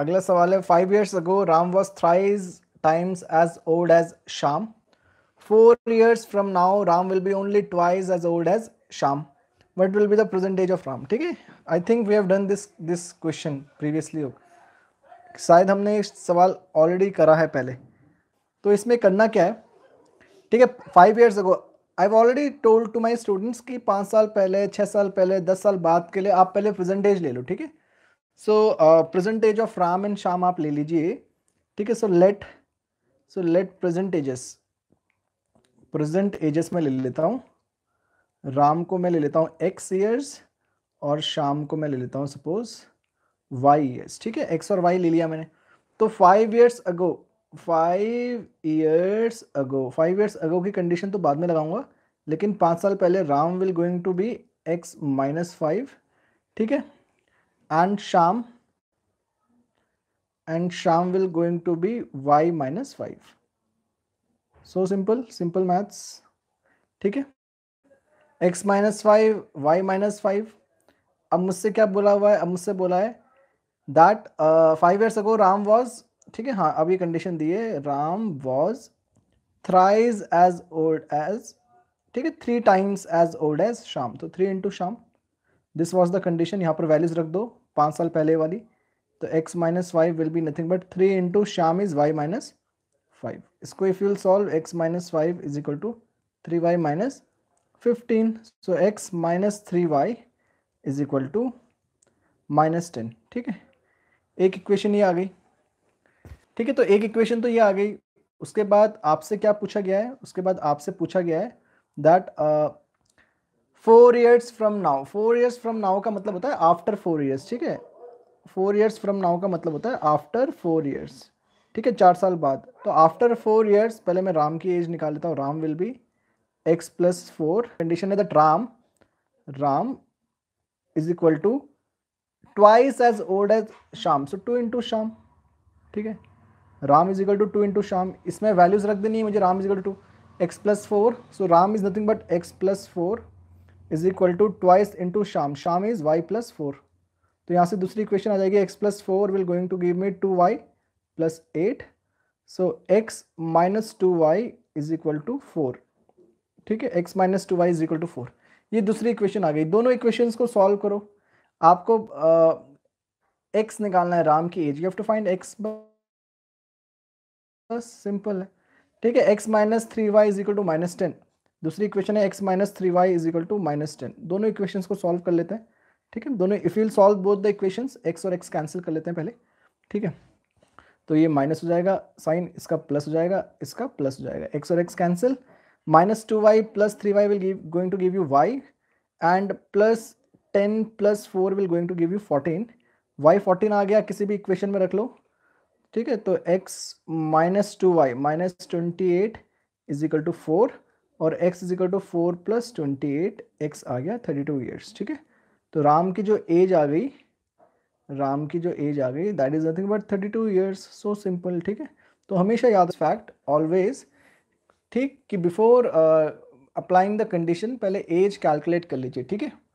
अगला सवाल है five years ago Ram was thrice times as old as Shyam four years from now Ram will be only twice as old as Shyam what will be the present age of Ram ठीक है I think we have done this this question previously शायद हमने सवाल already करा है पहले तो इसमें करना क्या है ठीक है five years ago I already told to my students कि पाँच साल पहले छः साल पहले दस साल बाद के लिए आप पहले प्रजेंटेज ले लो ठीक है so present age of Ram and Shyam आप ले लीजिए ठीक है so let so let present ages present ages में ले लेता हूँ राम को मैं ले लेता हूँ एक्स ईयर्स और शाम को मैं ले लेता हूँ सपोज वाई ईयर्स ठीक है एक्स और वाई ले लिया मैंने तो five years ago five years ago five years ago की कंडीशन तो बाद में लगाऊंगा लेकिन पाँच साल पहले Ram will going to be x minus five ठीक है and Sham and Sham will going to be y minus 5. So simple, simple maths. ठीक है x minus five y minus five अब मुझसे क्या बोला हुआ है अब मुझसे बोला है that five years ago Ram was ठीक है हाँ अब ये कंडीशन दी है Ram was thrice as old as ठीक है three times as old as Sham तो three into Sham this was the condition यहाँ पर वैल्यूज रख दो पाँच साल पहले वाली तो x minus y will be nothing but three into Sham is y minus five इसको if you'll solve x minus five is equal to three y minus fifteen so x minus three y is equal to minus ten ठीक है एक equation ये आ गई ठीक है तो एक इक्वेशन तो ये आ गई उसके बाद आपसे क्या पूछा गया है उसके बाद आपसे पूछा गया है that four years from now four years from now का मतलब होता है आफ्टर फोर ईयर्स ठीक है फोर ईयर्स फ्रॉम नाउ का मतलब होता है आफ्टर फोर ईयर्स ठीक है चार साल बाद तो आफ्टर फोर ईयर्स पहले मैं राम की एज निकाल लेता हूँ Ram will be x plus four condition है that Ram Ram is equal to twice as old as Sham so two into Sham ठीक है Ram is equal to two into Sham इसमें वैल्यूज रख देनी है मुझे Ram is equal to x plus four so Ram is nothing but x plus four is equal to twice into Sham Sham is why plus four तो यहाँ से दूसरी इक्वेशन आ जाएगी x plus four will going to give me two y plus eight so x minus two y is equal to four ठीक है x minus two y is equal to four ये दूसरी इक्वेशन आ गई दोनों equations को solve करो आपको x uh, निकालना है राम की age you have to find x बस सिंपल है ठीक है x minus three y is equal to minus ten दूसरी इक्वेशन है x minus three y is equal to minus ten दोनों इक्वेशंस को सॉल्व कर लेते हैं ठीक है दोनों if you'll solve both the equations x और एक्स कैंसिल कर लेते हैं पहले ठीक है तो ये माइनस हो जाएगा साइन इसका प्लस हो जाएगा इसका प्लस हो जाएगा एक्स और x cancel minus two y plus three y will going to give you y and plus ten plus four will going to give you fourteen y fourteen आ गया किसी भी इक्वेशन में रख लो ठीक है तो x minus two y minus twenty eight is equal to four और x is equal to four plus twenty eight x आ गया थर्टी टू ईयर्स ठीक है तो राम की जो एज आ गई राम की जो एज आ गई that is nothing but thirty two years so simple ठीक है तो हमेशा याद फैक्ट ऑलवेज ठीक कि बिफोर अप्लाइंग द कंडीशन पहले एज कैलकुलेट कर लीजिए ठीक है